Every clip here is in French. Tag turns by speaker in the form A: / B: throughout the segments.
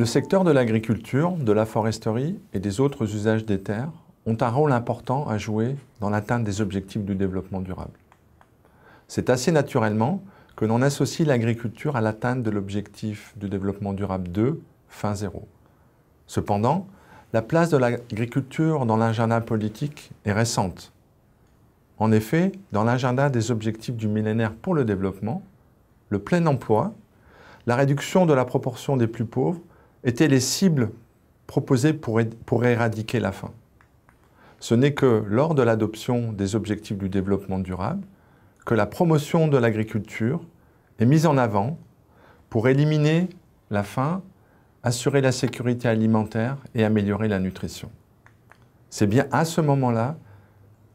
A: Le secteur de l'agriculture, de la foresterie et des autres usages des terres ont un rôle important à jouer dans l'atteinte des objectifs du développement durable. C'est assez naturellement que l'on associe l'agriculture à l'atteinte de l'objectif du développement durable 2, fin zéro. Cependant, la place de l'agriculture dans l'agenda politique est récente. En effet, dans l'agenda des objectifs du millénaire pour le développement, le plein emploi, la réduction de la proportion des plus pauvres étaient les cibles proposées pour, pour éradiquer la faim. Ce n'est que lors de l'adoption des objectifs du développement durable que la promotion de l'agriculture est mise en avant pour éliminer la faim, assurer la sécurité alimentaire et améliorer la nutrition. C'est bien à ce moment-là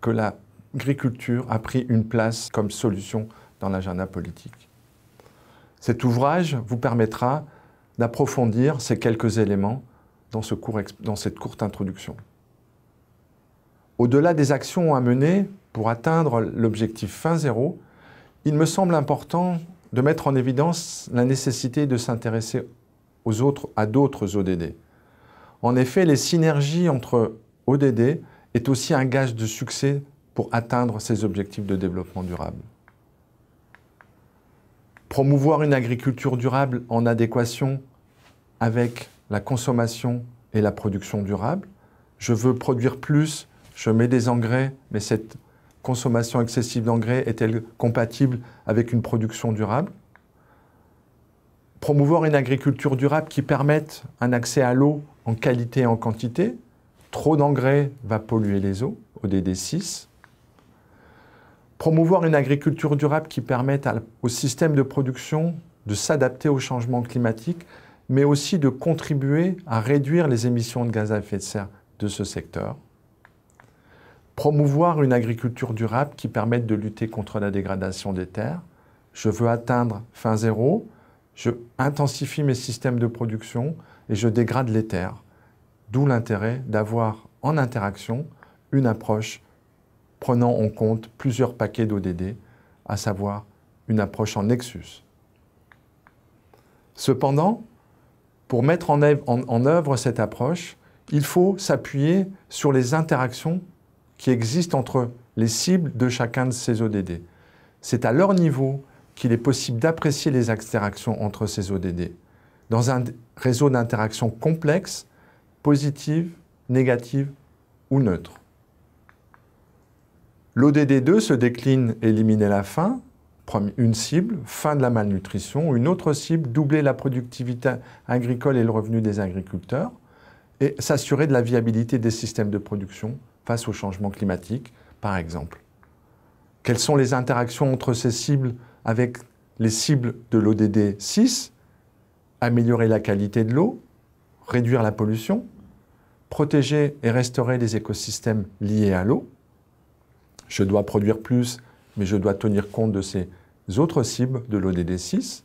A: que l'agriculture a pris une place comme solution dans l'agenda politique. Cet ouvrage vous permettra d'approfondir ces quelques éléments dans, cette courte introduction. Au-delà des actions à mener pour atteindre l'objectif fin zéro, il me semble important de mettre en évidence la nécessité de s'intéresser aux autres, à d'autres ODD. En effet, les synergies entre ODD est aussi un gage de succès pour atteindre ces objectifs de développement durable. Promouvoir une agriculture durable en adéquation avec la consommation et la production durable. Je veux produire plus, je mets des engrais, mais cette consommation excessive d'engrais est-elle compatible avec une production durable Promouvoir une agriculture durable qui permette un accès à l'eau en qualité et en quantité. Trop d'engrais va polluer les eaux, ODD 6. Promouvoir une agriculture durable qui permette au système de production de s'adapter au changement climatique, mais aussi de contribuer à réduire les émissions de gaz à effet de serre de ce secteur. Promouvoir une agriculture durable qui permette de lutter contre la dégradation des terres. Je veux atteindre fin zéro, je intensifie mes systèmes de production et je dégrade les terres. D'où l'intérêt d'avoir en interaction une approche prenant en compte plusieurs paquets d'ODD, à savoir une approche en nexus. Cependant, pour mettre en œuvre, cette approche, il faut s'appuyer sur les interactions qui existent entre les cibles de chacun de ces ODD. C'est à leur niveau qu'il est possible d'apprécier les interactions entre ces ODD. Dans un réseau d'interactions complexes, positives, négatives ou neutres. L'ODD2 se décline éliminer la faim, une cible, fin de la malnutrition, une autre cible, doubler la productivité agricole et le revenu des agriculteurs, et s'assurer de la viabilité des systèmes de production face au changement climatique, par exemple. Quelles sont les interactions entre ces cibles avec les cibles de l'ODD 6 Améliorer la qualité de l'eau, réduire la pollution, protéger et restaurer les écosystèmes liés à l'eau, je dois produire plus, mais je dois tenir compte de ces autres cibles de l'ODD 6.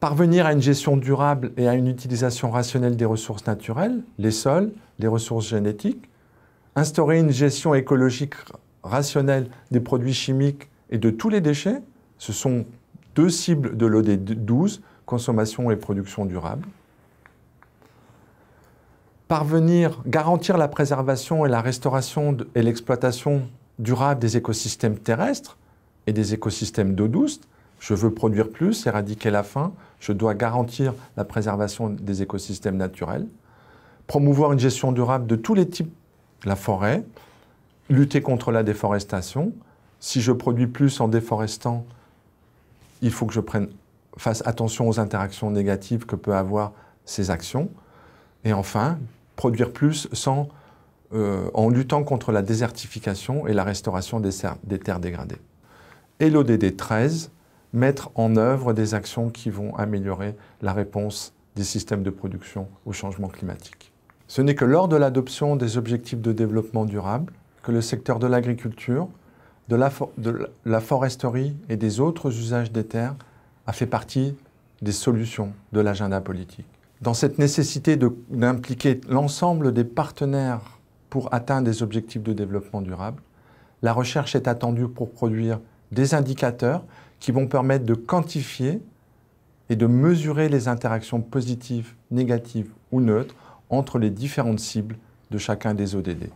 A: Parvenir à une gestion durable et à une utilisation rationnelle des ressources naturelles, les sols, les ressources génétiques. Instaurer une gestion écologique rationnelle des produits chimiques et de tous les déchets. Ce sont deux cibles de lodd 12, consommation et production durable parvenir, garantir la préservation et la restauration et l'exploitation durable des écosystèmes terrestres et des écosystèmes d'eau douce, je veux produire plus, éradiquer la faim, je dois garantir la préservation des écosystèmes naturels, promouvoir une gestion durable de tous les types, la forêt, lutter contre la déforestation. Si je produis plus en déforestant, il faut que je prenne, fasse attention aux interactions négatives que peuvent avoir ces actions. Et enfin, produire plus sans, euh, en luttant contre la désertification et la restauration des, terres dégradées. Et l'ODD 13, mettre en œuvre des actions qui vont améliorer la réponse des systèmes de production au changement climatique. Ce n'est que lors de l'adoption des objectifs de développement durable que le secteur de l'agriculture, de la foresterie et des autres usages des terres a fait partie des solutions de l'agenda politique dans cette nécessité d'impliquer l'ensemble des partenaires pour atteindre des objectifs de développement durable, la recherche est attendue pour produire des indicateurs qui vont permettre de quantifier et de mesurer les interactions positives, négatives ou neutres entre les différentes cibles de chacun des ODD.